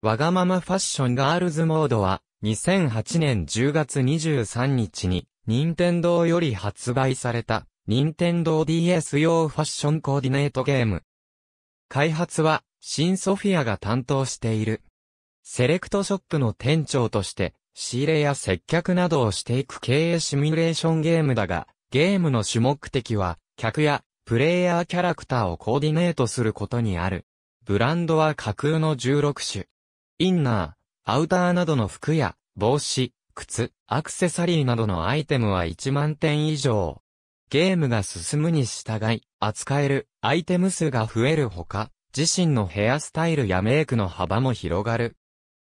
わがままファッションガールズモードは、2008年10月23日に、任天堂より発売された、任天堂 DS 用ファッションコーディネートゲーム。開発は、新ソフィアが担当している。セレクトショップの店長として、仕入れや接客などをしていく経営シミュレーションゲームだが、ゲームの主目的は、客や、プレイヤーキャラクターをコーディネートすることにある。ブランドは架空の16種。インナー、アウターなどの服や、帽子、靴、アクセサリーなどのアイテムは1万点以上。ゲームが進むに従い、扱えるアイテム数が増えるほか、自身のヘアスタイルやメイクの幅も広がる。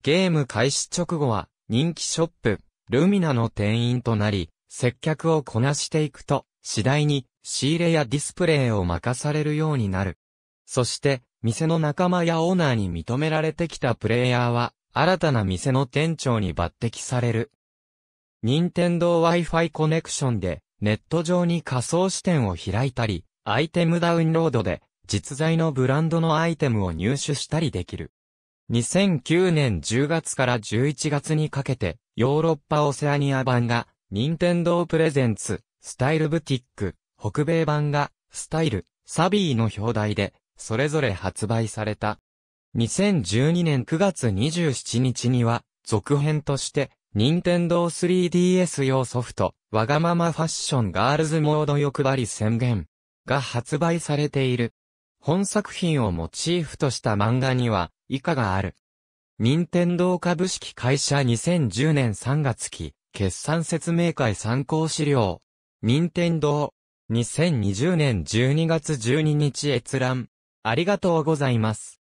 ゲーム開始直後は、人気ショップ、ルミナの店員となり、接客をこなしていくと、次第に、仕入れやディスプレイを任されるようになる。そして、店の仲間やオーナーに認められてきたプレイヤーは、新たな店の店長に抜擢される。任天堂 Wi-Fi コネクションで、ネット上に仮想視点を開いたり、アイテムダウンロードで、実在のブランドのアイテムを入手したりできる。2009年10月から11月にかけて、ヨーロッパオセアニア版が、任天堂プレゼンツ、スタイルブティック、北米版が、スタイル、サビーの表題で、それぞれ発売された。2012年9月27日には、続編として、任天堂 3DS 用ソフト、わがままファッションガールズモード欲張り宣言が発売されている。本作品をモチーフとした漫画には、以下がある。任天堂株式会社2010年3月期、決算説明会参考資料。任天堂、2020年12月12日閲覧。ありがとうございます。